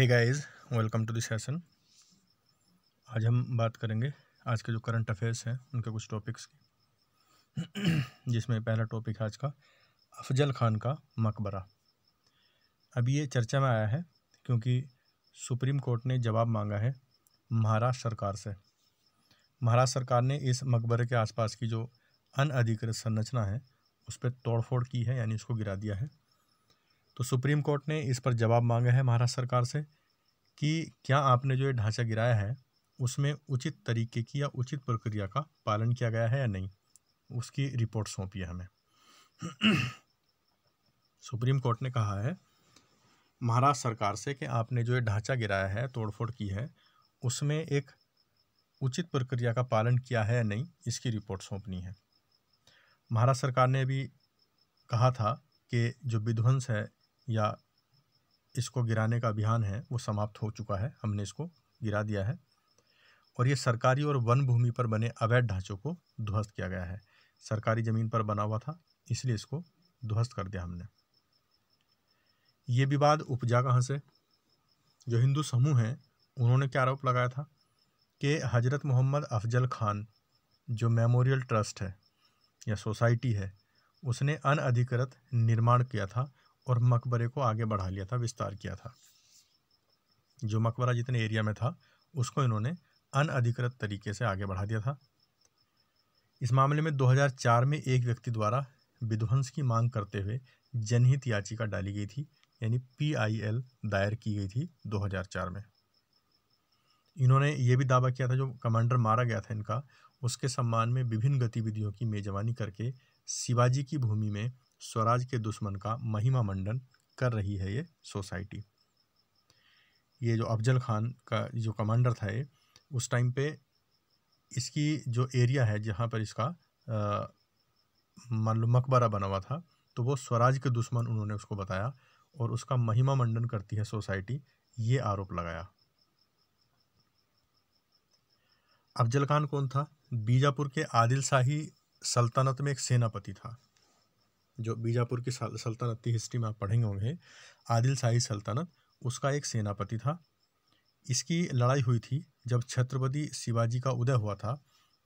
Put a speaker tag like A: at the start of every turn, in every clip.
A: hey guys welcome to this session आज हम बात करेंगे आज के जो करंट अफेयर्स हैं उनके कुछ टॉपिक्स की जिसमें पहला टॉपिक है आज का अफजल खान का मकबरा अब ये चर्चा में आया है क्योंकि सुप्रीम कोर्ट ने जवाब मांगा है महाराष्ट्र सरकार से महाराष्ट्र सरकार ने इस मकबरे के आसपास की जो अनधिकृत संरचना है उस पर तोड़फोड़ की है यानी उसको गिरा दिया है तो सुप्रीम कोर्ट ने इस पर जवाब मांगा है महाराष्ट्र सरकार से कि क्या आपने जो ये ढांचा गिराया है उसमें उचित तरीके की या उचित प्रक्रिया का पालन किया गया है या नहीं उसकी रिपोर्ट सौंपी है हमें सुप्रीम कोर्ट ने कहा है महाराष्ट्र सरकार से कि आपने जो ये ढांचा गिराया है तोड़फोड़ की है उसमें एक उचित प्रक्रिया का पालन किया है या नहीं इसकी रिपोर्ट सौंपनी है महाराष्ट्र सरकार ने भी कहा था कि जो विध्वंस है या इसको गिराने का अभियान है वो समाप्त हो चुका है हमने इसको गिरा दिया है और ये सरकारी और वन भूमि पर बने अवैध ढांचों को ध्वस्त किया गया है सरकारी ज़मीन पर बना हुआ था इसलिए इसको ध्वस्त कर दिया हमने ये विवाद उपजा कहाँ से जो हिंदू समूह हैं उन्होंने क्या आरोप लगाया था कि हज़रत मोहम्मद अफजल खान जो मेमोरियल ट्रस्ट है या सोसाइटी है उसने अनअधिकृत निर्माण किया था और मकबरे को आगे बढ़ा लिया था विस्तार किया था जो मकबरा जितने एरिया में था उसको इन्होंने अनअधिकृत तरीके से आगे बढ़ा दिया था इस मामले में 2004 में एक व्यक्ति द्वारा विध्वंस की मांग करते हुए जनहित याचिका डाली गई थी यानी पी दायर की गई थी 2004 में इन्होंने ये भी दावा किया था जो कमांडर मारा गया था इनका उसके सम्मान में विभिन्न गतिविधियों की मेजबानी करके शिवाजी की भूमि में स्वराज के दुश्मन का महिमा मंडन कर रही है ये सोसाइटी ये जो अफजल खान का जो कमांडर था ये उस टाइम पे इसकी जो एरिया है जहाँ पर इसका मान लो मकबरा बना हुआ था तो वो स्वराज के दुश्मन उन्होंने उसको बताया और उसका महिमा मंडन करती है सोसाइटी ये आरोप लगाया अफजल खान कौन था बीजापुर के आदिल शाही सल्तनत में एक सेनापति था जो बीजापुर की सल्तनत की हिस्ट्री में आप पढ़ेंगे होंगे आदिल शाही सल्तनत उसका एक सेनापति था इसकी लड़ाई हुई थी जब छत्रपति शिवाजी का उदय हुआ था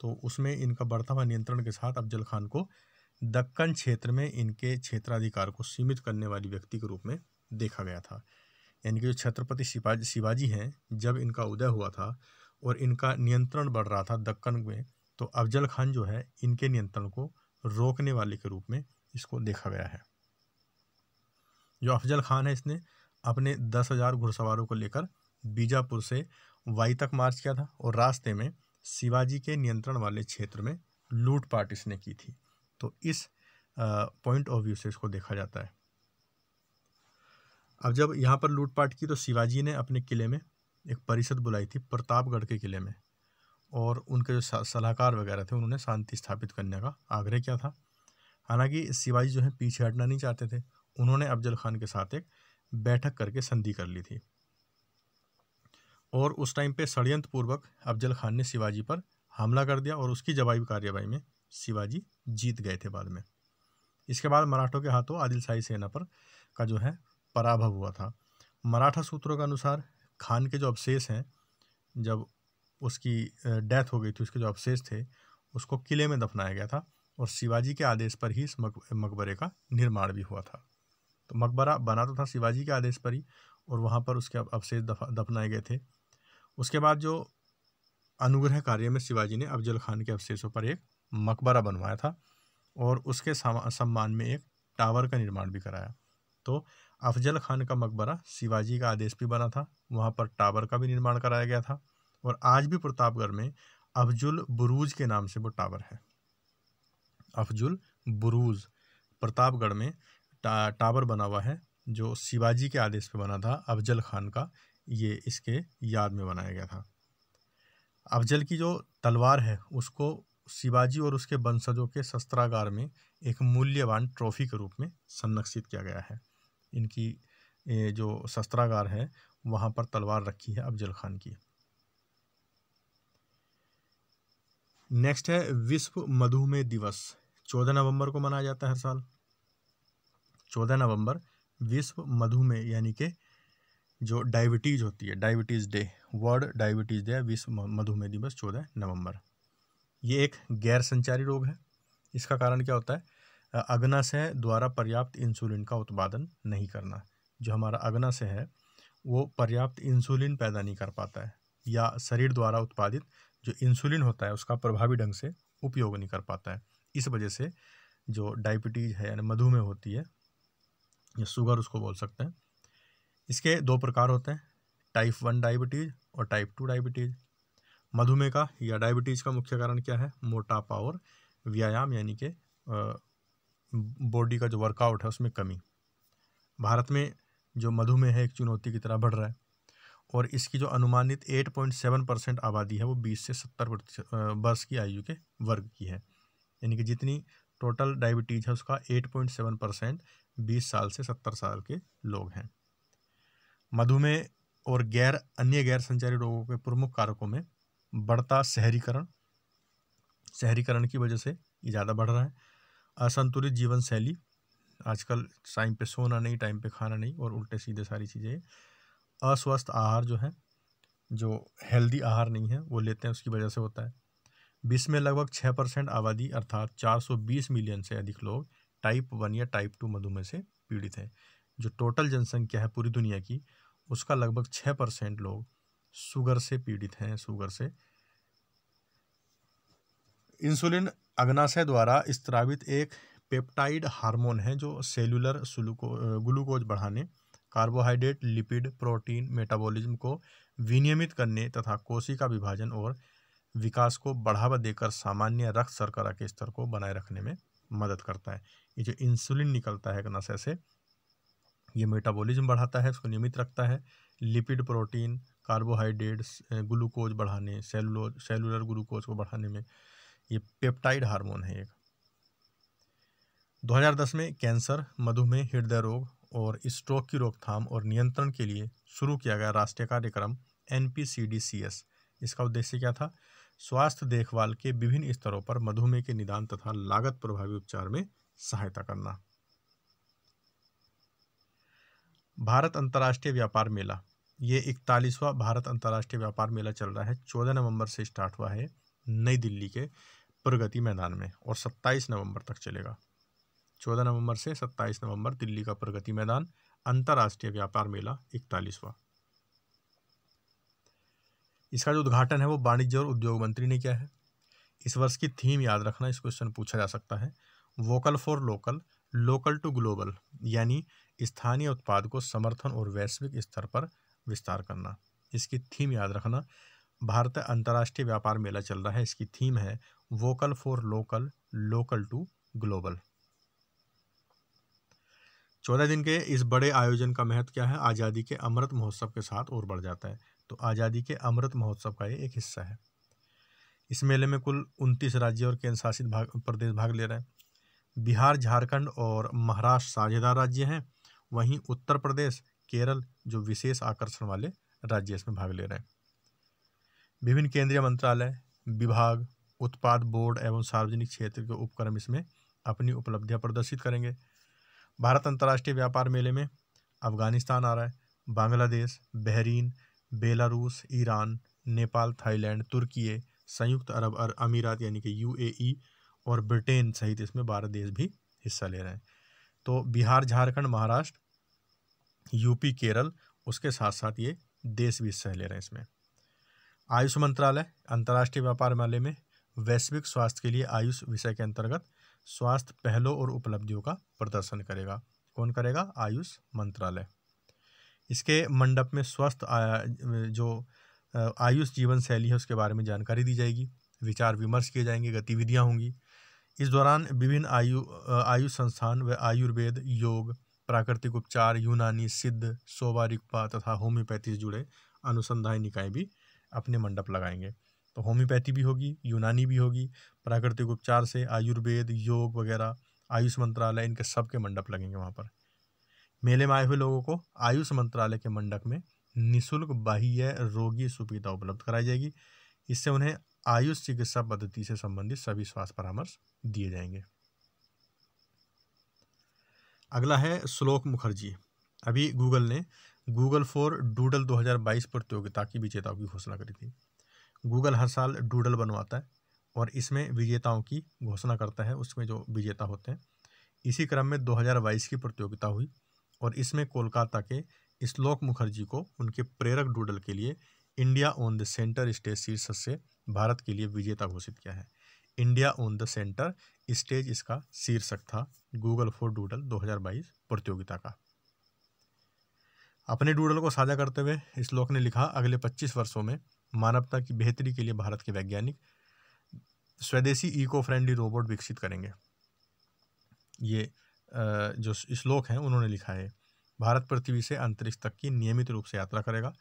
A: तो उसमें इनका बढ़ता हुआ नियंत्रण के साथ अफजल खान को दक्कन क्षेत्र में इनके क्षेत्राधिकार को सीमित करने वाली व्यक्ति के रूप में देखा गया था यानी कि जो छत्रपति शिवाजी शिवाजी हैं जब इनका उदय हुआ था और इनका नियंत्रण बढ़ रहा था दक्कन में तो अफजल खान जो है इनके नियंत्रण को रोकने वाले के रूप में इसको देखा गया है जो अफजल खान है इसने अपने दस हज़ार घुड़सवारों को लेकर बीजापुर से वाई तक मार्च किया था और रास्ते में शिवाजी के नियंत्रण वाले क्षेत्र में लूटपाट इसने की थी तो इस पॉइंट ऑफ व्यू से इसको देखा जाता है अब जब यहाँ पर लूटपाट की तो शिवाजी ने अपने किले में एक परिषद बुलाई थी प्रतापगढ़ के किले में और उनके जो सलाहकार वगैरह थे उन्होंने शांति स्थापित करने का आग्रह किया था हालांकि शिवाजी जो है पीछे हटना नहीं चाहते थे उन्होंने अफजल खान के साथ एक बैठक करके संधि कर ली थी और उस टाइम पे षडयंत्र पूर्वक अफजल खान ने शिवाजी पर हमला कर दिया और उसकी जवाबी कार्यवाही में शिवाजी जीत गए थे बाद में इसके बाद मराठों के हाथों आदिलशाही सेना पर का जो है पराभव हुआ था मराठा सूत्रों के अनुसार खान के जो अवशेष हैं जब उसकी डेथ हो गई थी उसके जो अवशेष थे उसको किले में दफनाया गया था और शिवाजी के आदेश पर ही इस मकबरे का निर्माण भी हुआ था तो मकबरा बना तो था शिवाजी के आदेश पर ही और वहाँ पर उसके अवशेष दफनाए गए थे उसके बाद जो अनुग्रह कार्य में शिवाजी ने अफजल खान के अवशेषों पर एक मकबरा बनवाया था और उसके सम्मान में एक टावर का निर्माण भी कराया तो अफजल खान का मकबरा शिवाजी का आदेश भी बना था वहाँ पर टावर का भी निर्माण कराया गया था और आज भी प्रतापगढ़ में अफजुल बुरूज के नाम से वो टावर है अफजुल बुरूज प्रतापगढ़ में टा, टावर बना हुआ है जो शिवाजी के आदेश पर बना था अफजल खान का ये इसके याद में बनाया गया था अफजल की जो तलवार है उसको शिवाजी और उसके वंशजों के शस्त्रागार में एक मूल्यवान ट्रॉफी के रूप में संरक्षित किया गया है इनकी जो शस्त्रागार है वहाँ पर तलवार रखी है अफजल खान की नेक्स्ट है विश्व मधुमेह दिवस चौदह नवंबर को मनाया जाता है हर साल चौदह नवंबर विश्व मधुमेह यानी कि जो डायबिटीज़ होती है diabetes day world diabetes day विश्व मधुमेह दिवस चौदह नवंबर ये एक गैर संचारी रोग है इसका कारण क्या होता है अग्नाशय द्वारा पर्याप्त इंसुलिन का उत्पादन नहीं करना जो हमारा अग्नाशय है वो पर्याप्त इंसुलिन पैदा नहीं कर पाता है या शरीर द्वारा उत्पादित जो इंसुलिन होता है उसका प्रभावी ढंग से उपयोग नहीं कर पाता है इस वजह से जो डायबिटीज़ है यानी मधुमेह होती है या शुगर उसको बोल सकते हैं इसके दो प्रकार होते हैं टाइप वन डायबिटीज़ और टाइप टू डायबिटीज़ मधुमेह का या डायबिटीज़ का मुख्य कारण क्या है मोटापा और व्यायाम यानी कि बॉडी का जो वर्कआउट है उसमें कमी भारत में जो मधुमेह है एक चुनौती की तरह बढ़ रहा है और इसकी जो अनुमानित 8.7 परसेंट आबादी है वो 20 से 70 वर्ष की आयु के वर्ग की है यानी कि जितनी टोटल डायबिटीज़ है उसका एट पॉइंट सेवन परसेंट बीस साल से सत्तर साल के लोग हैं मधुमेह और गैर अन्य गैर संचारी रोगों के प्रमुख कारकों में बढ़ता शहरीकरण शहरीकरण की वजह से ये ज़्यादा बढ़ रहा है असंतुलित जीवन शैली आजकल टाइम पे सोना नहीं टाइम पे खाना नहीं और उल्टे सीधे सारी चीज़ें अस्वस्थ आहार जो है जो हेल्दी आहार नहीं है वो लेते हैं उसकी वजह से होता है विश्व में लगभग छः परसेंट आबादी अर्थात 420 मिलियन से अधिक लोग टाइप वन या टाइप टू मधुमेह से पीड़ित हैं जो टोटल जनसंख्या है पूरी दुनिया की उसका लगभग छः परसेंट लोग शुगर से पीड़ित हैं शुगर से इंसुलिन अग्नाशय द्वारा स्त्रावित एक पेप्टाइड हार्मोन है जो सेलुलर ग्लूकोज बढ़ाने कार्बोहाइड्रेट लिपिड प्रोटीन मेटाबॉलिज्म को विनियमित करने तथा कोशिका विभाजन और विकास को बढ़ावा देकर सामान्य रक्त शर्करा के स्तर को बनाए रखने में मदद करता है ये जो इंसुलिन निकलता है नशे से ये मेटाबॉलिज्म बढ़ाता है उसको नियमित रखता है लिपिड प्रोटीन कार्बोहाइड्रेट्स ग्लूकोज बढ़ाने सेलुलोज सेलुलर ग्लूकोज को बढ़ाने में ये पेप्टाइड हार्मोन है एक 2010 में कैंसर मधुमेह हृदय रोग और स्ट्रोक की रोकथाम और नियंत्रण के लिए शुरू किया गया राष्ट्रीय कार्यक्रम एन इसका उद्देश्य क्या था स्वास्थ्य देखभाल के विभिन्न स्तरों पर मधुमेह के निदान तथा लागत प्रभावी उपचार में सहायता करना भारत अंतर्राष्ट्रीय व्यापार मेला ये इकतालीसवा भारत अंतर्राष्ट्रीय व्यापार मेला चल रहा है चौदह नवंबर से स्टार्ट हुआ है नई दिल्ली के प्रगति मैदान में और सत्ताईस नवंबर तक चलेगा चौदह नवंबर से सत्ताईस नवंबर दिल्ली का प्रगति मैदान अंतर्राष्ट्रीय व्यापार मेला इकतालीसवा इसका जो उद्घाटन है वो वाणिज्य और उद्योग मंत्री ने किया है इस वर्ष की थीम याद रखना इस क्वेश्चन पूछा जा सकता है vocal for local local to global यानी स्थानीय उत्पाद को समर्थन और वैश्विक स्तर पर विस्तार करना इसकी थीम याद रखना भारत अंतर्राष्ट्रीय व्यापार मेला चल रहा है इसकी थीम है vocal for local local to global चौदह दिन के इस बड़े आयोजन का महत्व क्या है आज़ादी के अमृत महोत्सव के साथ और बढ़ जाता है तो आज़ादी के अमृत महोत्सव का ये एक हिस्सा है इस मेले में कुल उनतीस राज्य और केंद्र शासित भाग प्रदेश भाग ले रहे हैं बिहार झारखंड और महाराष्ट्र साझेदार राज्य हैं वहीं उत्तर प्रदेश केरल जो विशेष आकर्षण वाले राज्य इसमें भाग ले रहे हैं विभिन्न केंद्रीय मंत्रालय विभाग उत्पाद बोर्ड एवं सार्वजनिक क्षेत्र के उपक्रम इसमें अपनी उपलब्धियां प्रदर्शित करेंगे भारत अंतर्राष्ट्रीय व्यापार मेले में अफगानिस्तान आ रहा है Bangladesh Bahrain Belarus Iran Nepal Thailand तुर्की संयुक्त अरब अर अमीरात यानी कि यूएई और ब्रिटेन सहित इसमें बारह देश भी हिस्सा ले रहे हैं तो बिहार झारखंड महाराष्ट्र यूपी केरल उसके साथ साथ ये देश भी हिस्सा ले रहे हैं इसमें आयुष मंत्रालय अंतर्राष्ट्रीय व्यापार मेले में वैश्विक स्वास्थ्य के लिए आयुष विषय के अंतर्गत स्वास्थ्य पहलों और उपलब्धियों का प्रदर्शन करेगा कौन करेगा आयुष मंत्रालय इसके मंडप में स्वस्थ जो आयुष जीवन शैली है उसके बारे में जानकारी दी जाएगी विचार विमर्श किए जाएंगे गतिविधियाँ होंगी इस दौरान विभिन्न आयु आयुष संस्थान व आयुर्वेद योग प्राकृतिक उपचार यूनानी सिद्ध सोवा रिक्पा तथा होम्योपैथी से जुड़े अनुसंधान निकाय भी अपने मंडप लगाएंगे तो होम्योपैथी भी होगी यूनानी भी होगी प्राकृतिक उपचार से आयुर्वेद योग वगैरह आयुष मंत्रालय इनके सबके मंडप लगेंगे वहाँ पर मेले में आए हुए लोगों को आयुष मंत्रालय के मंडप में निःशुल्क बाह्य रोगी सुविधा उपलब्ध कराई जाएगी इससे उन्हें आयुष चिकित्सा पद्धति से संबंधित सभी स्वास्थ्य परामर्श दिए जाएंगे अगला है श्लोक मुखर्जी अभी गूगल ने गूगल फॉर डूडल 2022 प्रतियोगिता की विजेताओं की घोषणा करी थी गूगल हर साल डूडल बनवाता है और इसमें विजेताओं की घोषणा करता है उसमें जो विजेता होते हैं इसी क्रम में 2022 की प्रतियोगिता हुई और इसमें कोलकाता के श्लोक मुखर्जी को उनके प्रेरक डूडल के लिए India on the centre stage शीर्षक से भारत के लिए विजेता घोषित किया है India on the centre stage इसका शीर्षक था गूगल फॉर डूडल 2022 प्रतियोगिता का अपने डूडल को साझा करते हुए श्लोक ने लिखा अगले 25 वर्षों में मानवता की बेहतरी के लिए भारत के वैज्ञानिक स्वदेशी इको फ्रेंडली रोबोट विकसित करेंगे ये जो श्लोक हैं उन्होंने लिखा है भारत पृथ्वी से अंतरिक्ष तक की नियमित रूप से यात्रा करेगा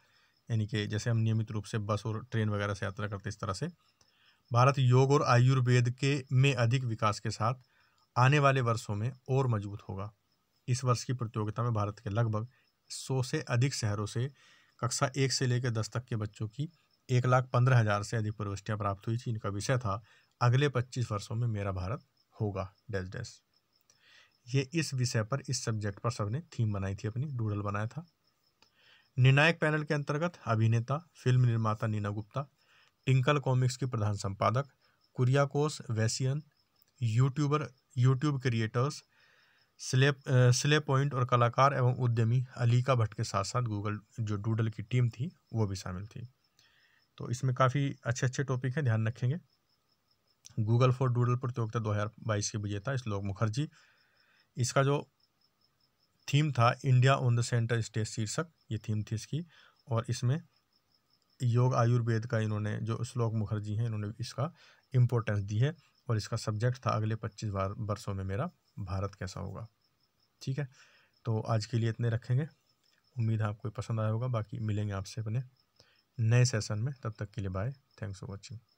A: यानी कि जैसे हम नियमित रूप से बस और ट्रेन वगैरह से यात्रा करते इस तरह से भारत योग और आयुर्वेद के में अधिक विकास के साथ आने वाले वर्षों में और मजबूत होगा इस वर्ष की प्रतियोगिता में भारत के लगभग सौ से अधिक शहरों से कक्षा एक से लेकर दस तक के बच्चों की एक लाख पंद्रह हज़ार से अधिक प्रविष्टियाँ प्राप्त हुई थी इनका विषय था अगले पच्चीस वर्षों में मेरा भारत होगा डेस डेस ये इस विषय पर इस सब्जेक्ट पर सबने थीम बनाई थी अपनी डूडल बनाया था निर्णायक पैनल के अंतर्गत अभिनेता फिल्म निर्माता नीना गुप्ता टिंकल कॉमिक्स की प्रधान संपादक Kuriakose Vaisian YouTuber YouTube creators slay slay point और कलाकार एवं उद्यमी अलीका भट्ट के साथ साथ गूगल जो डूडल की टीम थी वो भी शामिल थी तो इसमें काफ़ी अच्छे अच्छे टॉपिक हैं ध्यान रखेंगे गूगल फॉर डूडल प्रतियोगिता दो हजार बाईस के विजेता इस्लोक मुखर्जी इसका जो थीम था India on the centre stage शीर्षक ये थीम थी इसकी और इसमें योग आयुर्वेद का इन्होंने जो श्लोक मुखर्जी हैं इन्होंने इसका इम्पोर्टेंस दी है और इसका सब्जेक्ट था अगले पच्चीस वर्षों में मेरा भारत कैसा होगा ठीक है तो आज के लिए इतने रखेंगे उम्मीद है आपको पसंद आया होगा बाकी मिलेंगे आपसे अपने नए सेशन में तब तक के लिए बाय थैंक्स फॉर वॉचिंग